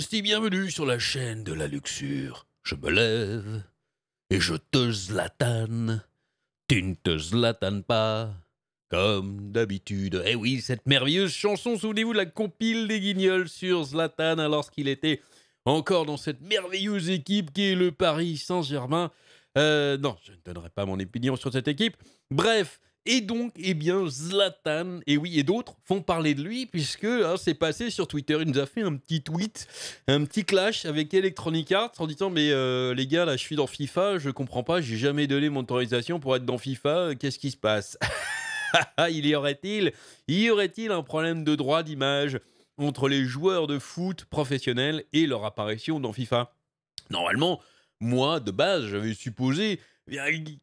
si bienvenue sur la chaîne de la luxure. Je me lève et je te zlatane. Tu ne te Zlatane pas, comme d'habitude. Eh oui, cette merveilleuse chanson, souvenez-vous de la compile des guignols sur Zlatan, lorsqu'il était encore dans cette merveilleuse équipe qui est le Paris Saint-Germain. Euh, non, je ne donnerai pas mon opinion sur cette équipe. Bref, et donc, eh bien, Zlatan, et oui, et d'autres font parler de lui, puisque hein, c'est passé sur Twitter. Il nous a fait un petit tweet, un petit clash avec Electronic Arts en disant Mais euh, les gars, là, je suis dans FIFA, je comprends pas, j'ai jamais donné mon autorisation pour être dans FIFA, qu'est-ce qui se passe Il y aurait-il y aurait-il un problème de droit d'image entre les joueurs de foot professionnels et leur apparition dans FIFA Normalement, moi, de base, j'avais supposé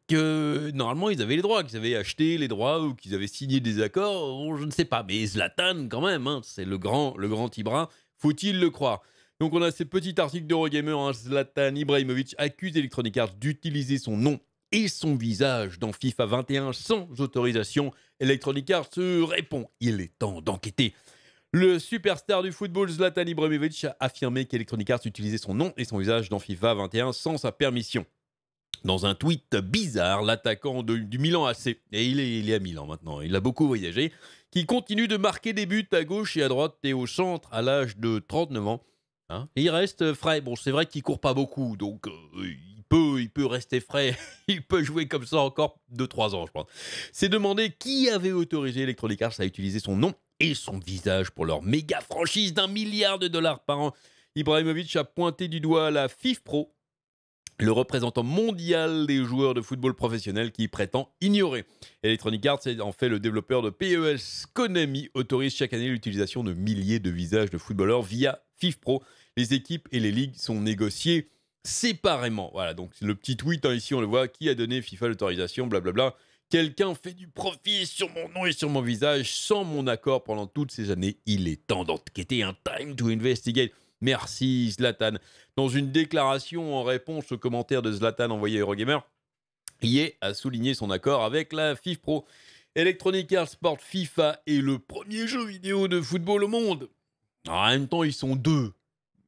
que normalement ils avaient les droits, qu'ils avaient acheté les droits ou qu'ils avaient signé des accords, je ne sais pas. Mais Zlatan, quand même, hein, c'est le grand, le grand Ibra, faut-il le croire Donc on a ces petit article d'Eurogamer, hein, Zlatan Ibrahimovic accuse Electronic Arts d'utiliser son nom et son visage dans FIFA 21 sans autorisation. Electronic Arts répond, il est temps d'enquêter. Le superstar du football Zlatan Ibrahimovic a affirmé qu'Electronic Arts utilisait son nom et son visage dans FIFA 21 sans sa permission dans un tweet bizarre l'attaquant du Milan AC, et il est, il est à Milan maintenant, il a beaucoup voyagé, qui continue de marquer des buts à gauche et à droite et au centre à l'âge de 39 ans. Hein. il reste frais. Bon, c'est vrai qu'il court pas beaucoup, donc euh, il, peut, il peut rester frais. il peut jouer comme ça encore 2-3 ans, je pense. C'est demandé qui avait autorisé Electronic Arts à utiliser son nom et son visage pour leur méga franchise d'un milliard de dollars par an. Ibrahimovic a pointé du doigt la Pro le représentant mondial des joueurs de football professionnel qui prétend ignorer. Electronic Arts en fait le développeur de PES. Konami autorise chaque année l'utilisation de milliers de visages de footballeurs via FIFA Pro. Les équipes et les ligues sont négociées séparément. Voilà, donc le petit tweet, hein, ici on le voit, qui a donné FIFA l'autorisation, blablabla. Quelqu'un fait du profit sur mon nom et sur mon visage sans mon accord pendant toutes ces années. Il est temps d'enquêter un hein. time to investigate. Merci Zlatan. Dans une déclaration en réponse au commentaire de Zlatan envoyé à Eurogamer, Yé a souligné son accord avec la Pro. Electronic Arts Sport FIFA est le premier jeu vidéo de football au monde. en même temps, ils sont deux.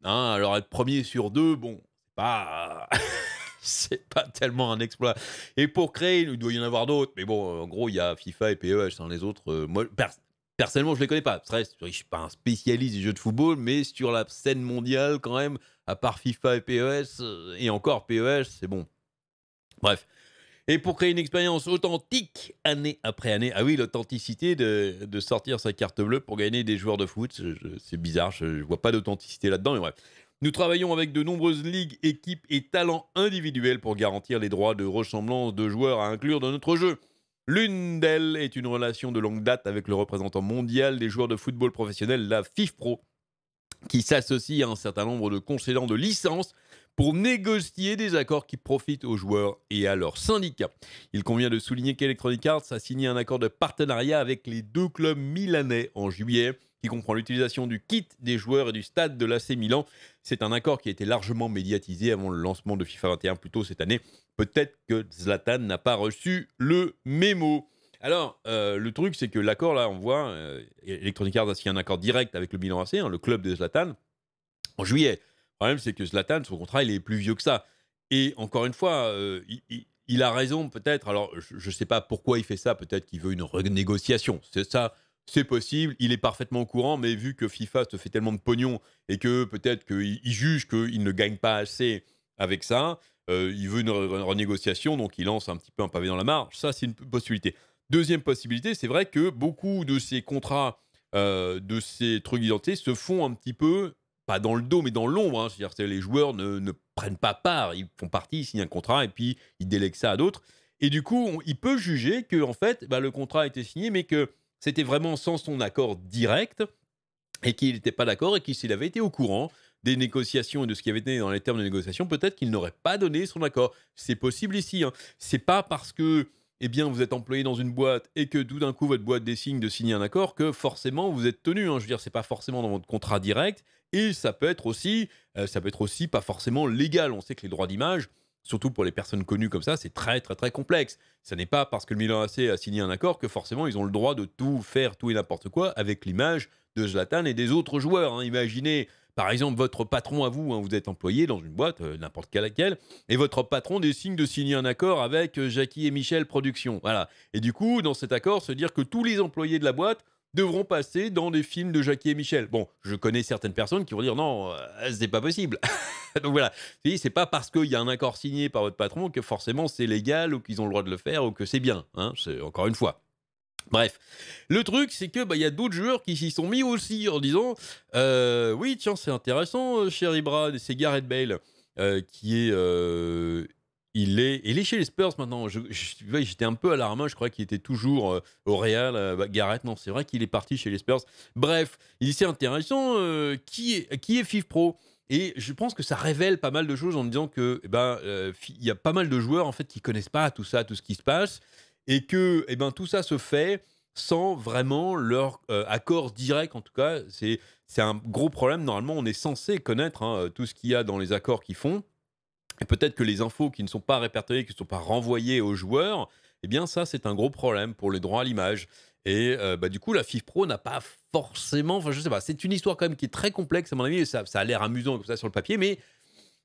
Hein, alors être premier sur deux, bon, c'est pas... c'est pas tellement un exploit. Et pour créer, il doit y en avoir d'autres. Mais bon, en gros, il y a FIFA et PEH. Hein, les autres, euh, moi, Personnellement, je ne les connais pas. je ne suis pas un spécialiste du jeux de football, mais sur la scène mondiale, quand même, à part FIFA et PES, euh, et encore PES, c'est bon. Bref. Et pour créer une expérience authentique année après année, ah oui, l'authenticité de, de, sortir sa carte bleue pour gagner des joueurs de foot, c'est bizarre, je ne vois pas d'authenticité là-dedans, mais bref. Nous travaillons avec de nombreuses ligues, équipes et talents individuels pour garantir les droits de ressemblance de joueurs à inclure dans notre jeu. L'une d'elles est une relation de longue date avec le représentant mondial des joueurs de football professionnel, la FIFPro, qui s'associe à un certain nombre de concédants de licences pour négocier des accords qui profitent aux joueurs et à leurs syndicats. Il convient de souligner qu'Electronic Arts a signé un accord de partenariat avec les deux clubs milanais en juillet qui comprend l'utilisation du kit des joueurs et du stade de l'AC Milan. C'est un accord qui a été largement médiatisé avant le lancement de FIFA 21 plus tôt cette année. Peut-être que Zlatan n'a pas reçu le mémo. Alors, euh, le truc, c'est que l'accord, là, on voit, euh, Electronic Arts a signé un accord direct avec le Milan AC, hein, le club de Zlatan, en juillet. Le problème, c'est que Zlatan, son contrat, il est plus vieux que ça. Et encore une fois, euh, il, il, a raison peut-être. Alors, je ne sais pas pourquoi il fait ça. Peut-être qu'il veut une renégociation. C'est ça c'est possible, il est parfaitement au courant, mais vu que FIFA se fait tellement de pognon et que peut-être qu'il juge qu'il ne gagne pas assez avec ça, euh, il veut une renégociation, donc il lance un petit peu un pavé dans la marge Ça, c'est une possibilité. Deuxième possibilité, c'est vrai que beaucoup de ces contrats, euh, de ces trucs d'identité se font un petit peu, pas dans le dos, mais dans l'ombre. Hein. C'est-à-dire que les joueurs ne, prennent pas part, ils font partie, ils signent un contrat et puis ils délèguent ça à d'autres. Et du coup, il peut juger que en fait, bah, le contrat a été signé, mais que c'était vraiment sans son accord direct et qu'il n'était pas d'accord et qu'il s'il avait été au courant des négociations et de ce qui avait été dans les termes de négociation, peut-être qu'il n'aurait pas donné son accord. C'est possible ici. Hein. C'est pas parce que eh bien, vous êtes employé dans une boîte et que tout d'un coup votre boîte décide de signer un accord que forcément vous êtes tenu. Hein. Je veux dire, c'est pas forcément dans votre contrat direct et ça peut être aussi, euh, ça peut être aussi pas forcément légal. On sait que les droits d'image, surtout pour les personnes connues comme ça, c'est très très très complexe. Ce n'est pas parce que le Milan AC a signé un accord que forcément ils ont le droit de tout faire, tout et n'importe quoi avec l'image de Zlatan et des autres joueurs. Hein. Imaginez par exemple votre patron à vous, hein. vous êtes employé dans une boîte, euh, n'importe quelle laquelle, et votre patron décide de signer un accord avec euh, Jackie et Michel Productions. Voilà. Et du coup, dans cet accord, se dire que tous les employés de la boîte devront passer dans des films de Jackie et Michel. Bon, je connais certaines personnes qui vont dire non, euh, c'est pas possible. Donc voilà, c'est pas parce qu'il y a un accord signé par votre patron que forcément c'est légal ou qu'ils ont le droit de le faire ou que c'est bien. Hein. c'est encore une fois. Bref, le truc, c'est que bah, il y a d'autres joueurs qui s'y sont mis aussi en disant euh, oui, tiens, c'est intéressant, euh, Brad, c'est Gareth Bale euh, qui est il est, il est chez les Spurs maintenant. J'étais un peu à je croyais qu'il était toujours euh, au Real. Euh, bah, Gareth, non, c'est vrai qu'il est parti chez les Spurs. Bref, c'est intéressant. Euh, qui, est, qui est FIF Pro et je pense que ça révèle pas mal de choses en me disant que eh ben il y a pas mal de joueurs en fait qui connaissent pas tout ça, tout ce qui se passe, et que eh ben tout ça se fait sans vraiment leur accord direct. En tout cas, c'est c'est un gros problème. Normalement, on est censé connaître hein, tout ce qu'il y a dans les accords qu'ils font. Et peut-être que les infos qui ne sont pas répertoriées, qui ne sont pas renvoyées aux joueurs, eh bien ça c'est un gros problème pour les droits à l'image. Et euh, bah, du coup, la FIFPro n'a pas forcément, enfin je sais pas, c'est une histoire quand même qui est très complexe à mon avis, et ça, ça a l'air amusant comme ça sur le papier, mais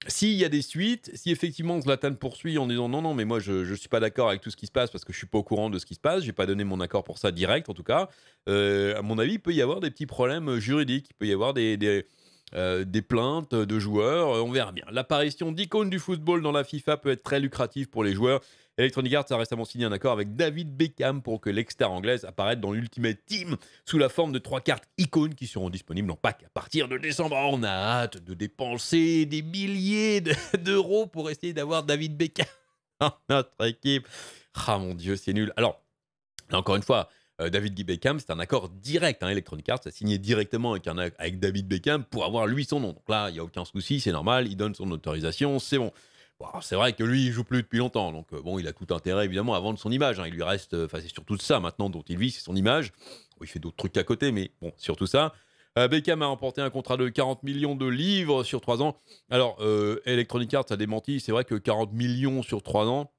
s'il y a des suites, si effectivement Zlatan poursuit en disant non, non, mais moi je ne suis pas d'accord avec tout ce qui se passe parce que je suis pas au courant de ce qui se passe, je n'ai pas donné mon accord pour ça direct en tout cas, euh, à mon avis, il peut y avoir des petits problèmes juridiques, il peut y avoir des euh, des plaintes de joueurs, euh, on verra bien. L'apparition d'icônes du football dans la FIFA peut être très lucrative pour les joueurs. Electronic Arts a récemment signé un accord avec David Beckham pour que l'exter anglaise apparaisse dans l'Ultimate Team sous la forme de trois cartes icônes qui seront disponibles en pack à partir de décembre. Oh, on a hâte de dépenser des milliers d'euros pour essayer d'avoir David Beckham dans notre équipe. Ah mon dieu, c'est nul. Alors, encore une fois, euh, David Guy Beckham, c'est un accord direct. Hein, Electronic Arts a signé directement avec, David Beckham pour avoir lui son nom. Donc là, il n'y a aucun souci, c'est normal, il donne son autorisation, c'est bon. c'est vrai que lui, il joue plus depuis longtemps, donc euh, bon, il a tout intérêt évidemment à vendre son image. Hein. il lui reste, euh, enfin, c'est surtout ça maintenant dont il vit, c'est son image. il fait d'autres trucs à côté, mais bon, surtout ça. Beckham a remporté un contrat de 40 millions de livres sur 3 ans. Alors, Electronic Arts a démenti, c'est vrai que 40 millions sur 3 ans,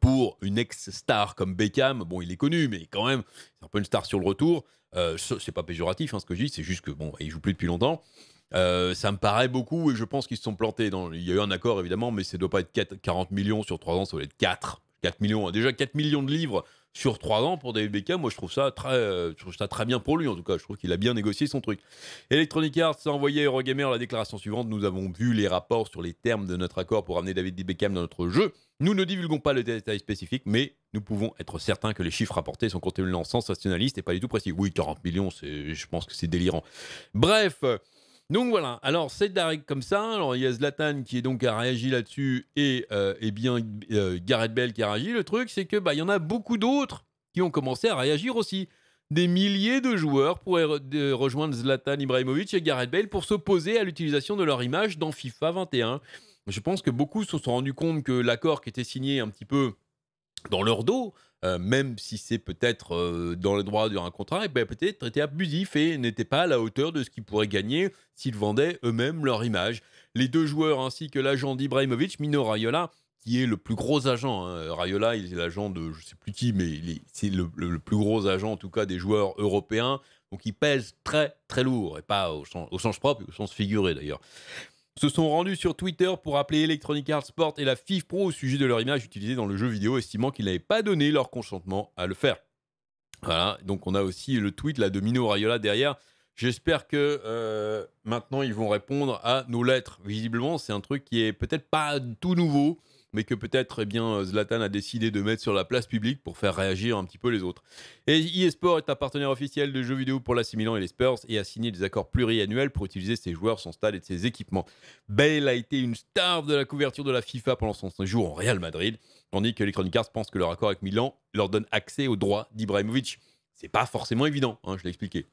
pour une ex-star comme Beckham, bon, il est connu, mais quand même, c'est un peu une star sur le retour. Euh, c'est pas péjoratif hein, ce que je dis, c'est juste que bon, il joue plus depuis longtemps. Euh, ça me paraît beaucoup et je pense qu'ils se sont plantés. Dans... Il y a eu un accord évidemment, mais ça ne doit pas être 40 millions sur 3 ans, ça doit être 4. 4 millions. Déjà 4 millions de livres sur trois ans pour David Beckham. Moi, je trouve ça très, euh, ça très bien pour lui, en tout cas. Je trouve qu'il a bien négocié son truc. Electronic Arts a envoyé à Eurogamer la déclaration suivante. Nous avons vu les rapports sur les termes de notre accord pour amener David Beckham dans notre jeu. Nous ne divulguons pas le détail spécifique, mais nous pouvons être certains que les chiffres rapportés sont contenus dans le sens et pas du tout précis. Oui, 40 millions, je pense que c'est délirant. Bref. Donc voilà, alors c'est direct comme ça. Alors il y a Zlatan qui est donc a réagi là-dessus et, euh, et, bien euh, Gareth Bell qui a réagi. Le truc, c'est que bah, il y en a beaucoup d'autres qui ont commencé à réagir aussi. Des milliers de joueurs pourraient rejoindre Zlatan Ibrahimovic et Gareth Bale pour s'opposer à l'utilisation de leur image dans FIFA 21. Je pense que beaucoup se sont rendus compte que l'accord qui était signé un petit peu dans leur dos, euh, même si c'est peut-être euh, dans le droit d'un contrat, eh ben, et peut-être étaient abusifs et n'étaient pas à la hauteur de ce qu'ils pourraient gagner s'ils vendaient eux-mêmes leur image. Les deux joueurs ainsi que l'agent d'Ibrahimovic, Mino Raiola, qui est le plus gros agent. Hein. Raiola, il est l'agent de je ne sais plus qui, mais c'est le, plus gros agent en tout cas des joueurs européens. Donc il pèse très très lourd, et pas au sens propre, au sens figuré d'ailleurs se sont rendus sur Twitter pour appeler Electronic Arts Sport et la FIF Pro au sujet de leur image utilisée dans le jeu vidéo, estimant qu'ils n'avaient pas donné leur consentement à le faire. Voilà, donc on a aussi le tweet de Mino Rayola derrière. J'espère que euh, maintenant ils vont répondre à nos lettres. Visiblement, c'est un truc qui est peut-être pas tout nouveau mais que peut-être eh bien Zlatan a décidé de mettre sur la place publique pour faire réagir un petit peu les autres. Et eSport est un partenaire officiel de jeux vidéo pour l'AC Milan et les Spurs et a signé des accords pluriannuels pour utiliser ses joueurs, son stade et ses équipements. Bale a été une star de la couverture de la FIFA pendant son séjour en Real Madrid, tandis que les Arts pensent que leur accord avec Milan leur donne accès aux droits d'Ibrahimovic. C'est pas forcément évident, hein, je l'ai expliqué.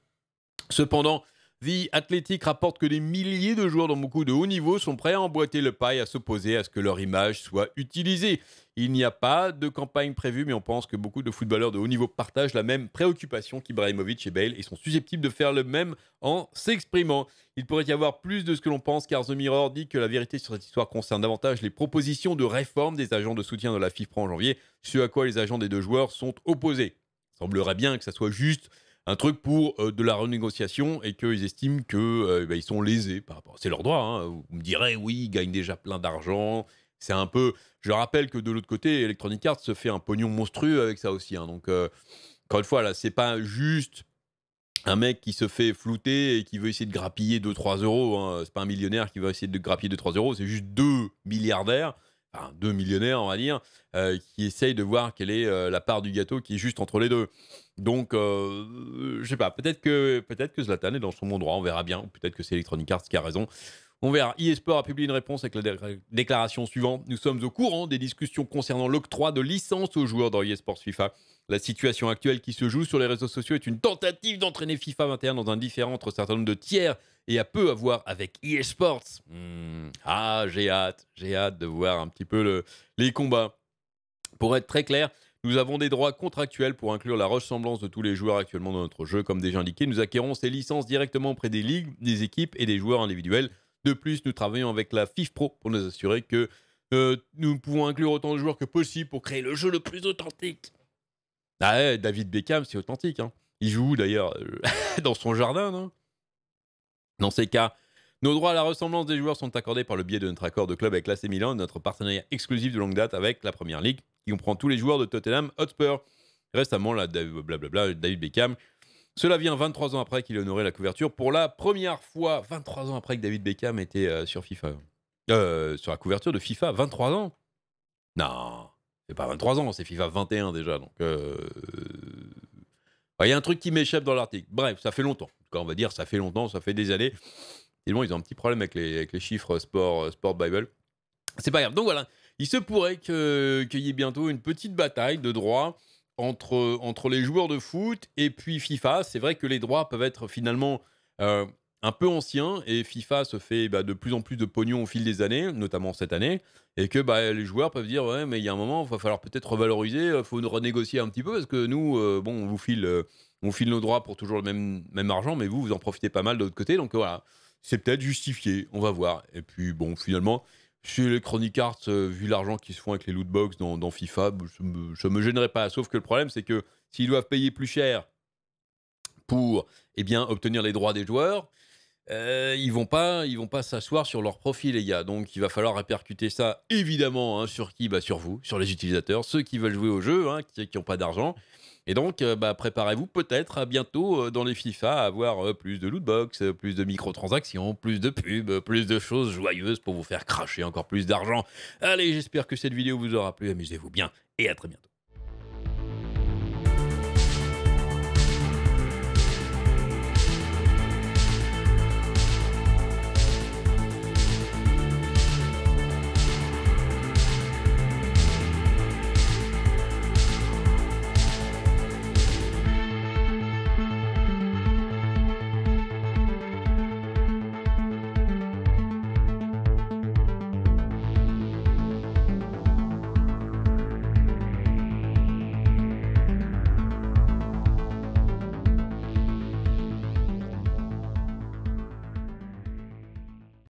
Cependant, The Athletic rapporte que des milliers de joueurs dans beaucoup de haut niveau sont prêts à emboîter le pas et à s'opposer à ce que leur image soit utilisée. Il n'y a pas de campagne prévue, mais on pense que beaucoup de footballeurs de haut niveau partagent la même préoccupation qu'Ibrahimovic et Bale et sont susceptibles de faire le même en s'exprimant. Il pourrait y avoir plus de ce que l'on pense, car The Mirror dit que la vérité sur cette histoire concerne davantage les propositions de réforme des agents de soutien de la FIFA en janvier, ce à quoi les agents des deux joueurs sont opposés. semblerait bien que ça soit juste un truc pour euh, de la renégociation et qu'ils estiment qu'ils euh, ben, sont lésés par rapport. C'est leur droit. Hein, vous me direz, oui, ils gagnent déjà plein d'argent. C'est un peu. Je rappelle que de l'autre côté, Electronic Arts se fait un pognon monstrueux avec ça aussi. Hein, donc, euh, encore une fois, là, c'est pas juste un mec qui se fait flouter et qui veut essayer de grappiller 2-3 euros. Hein. C'est pas un millionnaire qui veut essayer de grappiller 2-3 euros. C'est juste deux milliardaires deux millionnaires, on va dire, euh, qui essayent de voir quelle est euh, la part du gâteau qui est juste entre les deux. Donc, euh, je sais pas, peut-être que, peut que Zlatan est dans son bon droit, on verra bien. Peut-être que c'est Electronic Arts qui a raison. On verra. eSport a publié une réponse avec la déclaration suivante. Nous sommes au courant des discussions concernant l'octroi de licence aux joueurs dans eSports FIFA. La situation actuelle qui se joue sur les réseaux sociaux est une tentative d'entraîner FIFA 21 dans un différent entre un certain nombre de tiers et à peu à voir avec eSports. Hmm. Ah, j'ai hâte, j'ai hâte de voir un petit peu les combats. Pour être très clair, nous avons des droits contractuels pour inclure la ressemblance de tous les joueurs actuellement dans notre jeu. Comme déjà indiqué, nous acquérons ces licences directement auprès des ligues, des équipes et des joueurs individuels. De plus, nous travaillons avec la Pro pour nous assurer que euh, nous pouvons inclure autant de joueurs que possible pour créer le jeu le plus authentique. Ah David Beckham, c'est authentique. Hein. Il joue d'ailleurs euh, dans son jardin. Non dans ces cas, nos droits à la ressemblance des joueurs sont accordés par le biais de notre accord de club avec l'AC Milan, notre partenariat exclusif de longue date avec la Première Ligue, qui comprend tous les joueurs de Tottenham Hotspur. Récemment, blablabla, David Beckham. Cela vient 23 ans après qu'il honorait la couverture pour la première fois. 23 ans après que David Beckham était euh, sur FIFA. Euh, sur la couverture de FIFA, 23 ans Non, c'est pas 23 ans, c'est FIFA 21 déjà. Donc, euh, il y a un truc qui m'échappe dans l'article. Bref, ça fait longtemps. Quand on va dire ça fait longtemps, ça fait des années. Et ils ont un petit problème avec les, chiffres sport, euh, sport Bible. C'est pas grave. Donc voilà, il se pourrait qu'il y ait bientôt une petite bataille de droits entre, entre les joueurs de foot et puis FIFA. C'est vrai que les droits peuvent être finalement euh, un peu ancien et FIFA se fait bah, de plus en plus de pognon au fil des années, notamment cette année, et que bah, les joueurs peuvent dire ouais mais il y a un moment il va falloir peut-être revaloriser, il euh, faut renégocier un petit peu parce que nous euh, bon on vous file euh, on file nos droits pour toujours le même, même argent mais vous vous en profitez pas mal de l'autre côté donc voilà c'est peut-être justifié on va voir et puis bon finalement chez les Chronic Arts vu l'argent qu'ils se font avec les loot box dans, FIFA je bah, me, me gênerais pas sauf que le problème c'est que s'ils doivent payer plus cher pour eh bien obtenir les droits des joueurs euh, ils vont pas, ils vont pas s'asseoir sur leur profil, les gars. Donc, il va falloir répercuter ça, évidemment, hein, sur qui bah, Sur vous, sur les utilisateurs, ceux qui veulent jouer au jeu, hein, qui n'ont pas d'argent. Et donc, euh, bah, préparez-vous peut-être à bientôt euh, dans les FIFA à avoir plus de lootbox, plus de microtransactions, plus de pubs, plus de choses joyeuses pour vous faire cracher encore plus d'argent. Allez, j'espère que cette vidéo vous aura plu. Amusez-vous bien et à très bientôt.